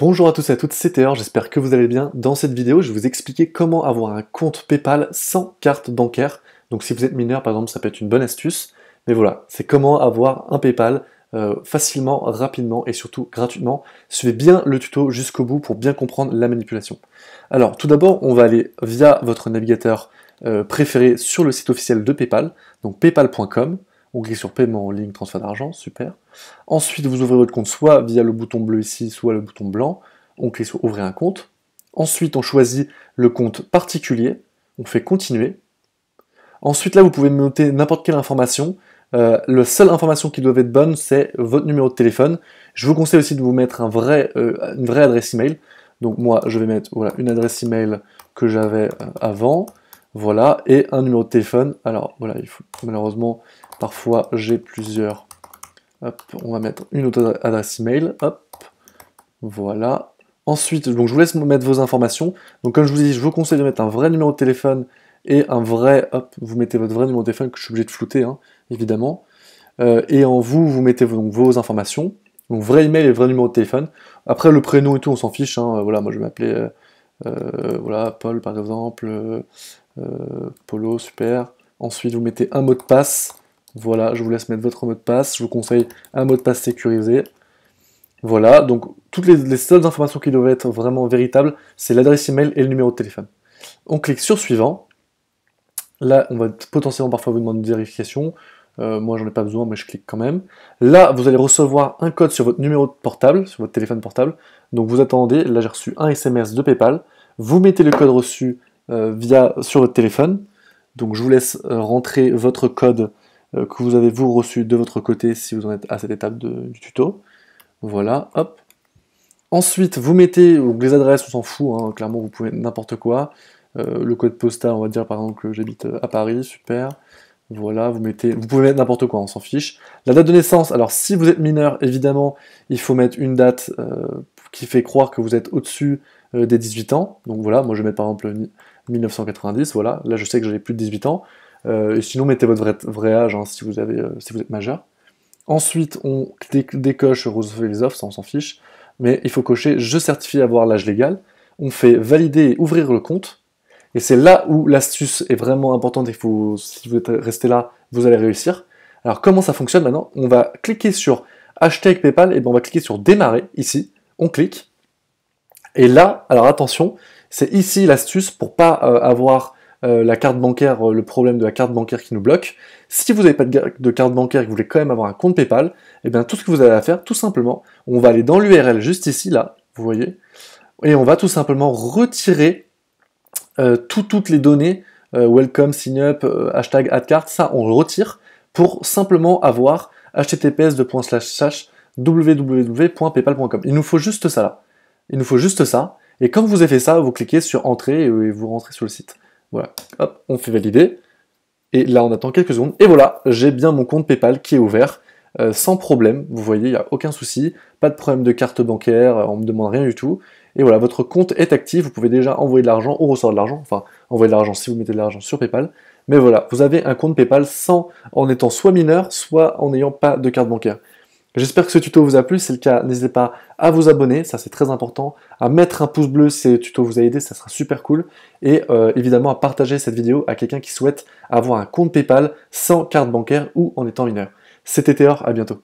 Bonjour à tous et à toutes, c'est Théor, j'espère que vous allez bien. Dans cette vidéo, je vais vous expliquer comment avoir un compte PayPal sans carte bancaire. Donc si vous êtes mineur par exemple, ça peut être une bonne astuce. Mais voilà, c'est comment avoir un PayPal euh, facilement, rapidement et surtout gratuitement. Suivez bien le tuto jusqu'au bout pour bien comprendre la manipulation. Alors tout d'abord, on va aller via votre navigateur euh, préféré sur le site officiel de PayPal, donc paypal.com on clique sur paiement en ligne, transfert d'argent, super. Ensuite, vous ouvrez votre compte soit via le bouton bleu ici, soit le bouton blanc. On clique sur ouvrir un compte. Ensuite, on choisit le compte particulier. On fait continuer. Ensuite, là, vous pouvez noter n'importe quelle information. Euh, la seule information qui doit être bonne, c'est votre numéro de téléphone. Je vous conseille aussi de vous mettre euh, une vraie adresse email. Donc moi, je vais mettre une adresse email que j'avais euh, avant. Voilà, et un numéro de téléphone. Alors voilà, il faut, malheureusement, parfois j'ai plusieurs. Hop, on va mettre une autre adresse email. Hop, voilà. Ensuite, donc je vous laisse mettre vos informations. Donc comme je vous dis, je vous conseille de mettre un vrai numéro de téléphone et un vrai. Hop, vous mettez votre vrai numéro de téléphone que je suis obligé de flouter, hein, évidemment. Euh, et en vous, vous mettez vos informations. Donc vrai email et vrai numéro de téléphone. Après le prénom et tout, on s'en fiche. Hein. voilà, moi je vais m'appeler euh, euh, voilà Paul par exemple. Euh, Polo, super. Ensuite, vous mettez un mot de passe. Voilà, je vous laisse mettre votre mot de passe. Je vous conseille un mot de passe sécurisé. Voilà, donc toutes les, seules informations qui doivent être vraiment véritables, c'est l'adresse email et le numéro de téléphone. On clique sur suivant. Là, on va potentiellement parfois vous demander une vérification. Euh, moi, j'en ai pas besoin, mais je clique quand même. Là, vous allez recevoir un code sur votre numéro de portable, sur votre téléphone portable. Donc, vous attendez. Là, j'ai reçu un SMS de PayPal. Vous mettez le code reçu euh, via sur votre téléphone. Donc je vous laisse euh, rentrer votre code euh, que vous avez vous reçu de votre côté si vous en êtes à cette étape du tuto. Voilà, hop. Ensuite, vous mettez les adresses, on s'en fout, hein, clairement vous pouvez n'importe quoi. le code postal, on va dire par exemple que j'habite à Paris, super. Voilà, vous mettez, vous pouvez mettre n'importe quoi, on s'en fiche. La date de naissance, alors si vous êtes mineur, évidemment, il faut mettre une date qui fait croire que vous êtes au-dessus des 18 ans. Donc voilà, moi je vais mettre par exemple 1990, voilà, là je sais que j'avais plus de 18 ans, euh, et sinon mettez votre vrai, âge hein, si, vous avez, euh, si vous êtes majeur. Ensuite, on décoche Roosevelt, ça on s'en fiche, mais il faut cocher je certifie avoir l'âge légal, on fait valider et ouvrir le compte, et c'est là où l'astuce est vraiment importante et faut, si vous restez là, vous allez réussir. Alors comment ça fonctionne maintenant On va cliquer sur avec PayPal et bon on va cliquer sur démarrer ici, on clique, et là, alors attention, c'est ici l'astuce pour pas euh, avoir euh, la carte bancaire, euh, le problème de la carte bancaire qui nous bloque. Si vous n'avez pas de carte bancaire et que vous voulez quand même avoir un compte PayPal, eh bien tout ce que vous avez à faire, tout simplement, on va aller dans l'URL juste ici, là, vous voyez, et on va tout simplement retirer toutes les données, welcome, sign up, hashtag adcard, ça on le retire pour simplement avoir https www.paypal.com. Il nous faut juste ça là. Il nous faut juste ça. Et quand vous avez fait ça, vous cliquez sur entrer et vous rentrez sur le site. Voilà, hop, on fait valider. Et là, on attend quelques secondes. Et voilà, j'ai bien mon compte PayPal qui est ouvert. Euh, sans problème, vous voyez, il n'y a aucun souci, pas de problème de carte bancaire, euh, on ne me demande rien du tout. Et voilà, votre compte est actif, vous pouvez déjà envoyer de l'argent, ou ressort de l'argent, enfin, envoyer de l'argent si vous mettez de l'argent sur PayPal. Mais voilà, vous avez un compte PayPal sans, en étant soit mineur, soit en n'ayant pas de carte bancaire. J'espère que ce tuto vous a plu, si c'est le cas, n'hésitez pas à vous abonner, ça c'est très important, à mettre un pouce bleu si ce tuto vous a aidé, ça sera super cool, et euh, évidemment à partager cette vidéo à quelqu'un qui souhaite avoir un compte PayPal sans carte bancaire ou en étant mineur. C'était Théor, à bientôt.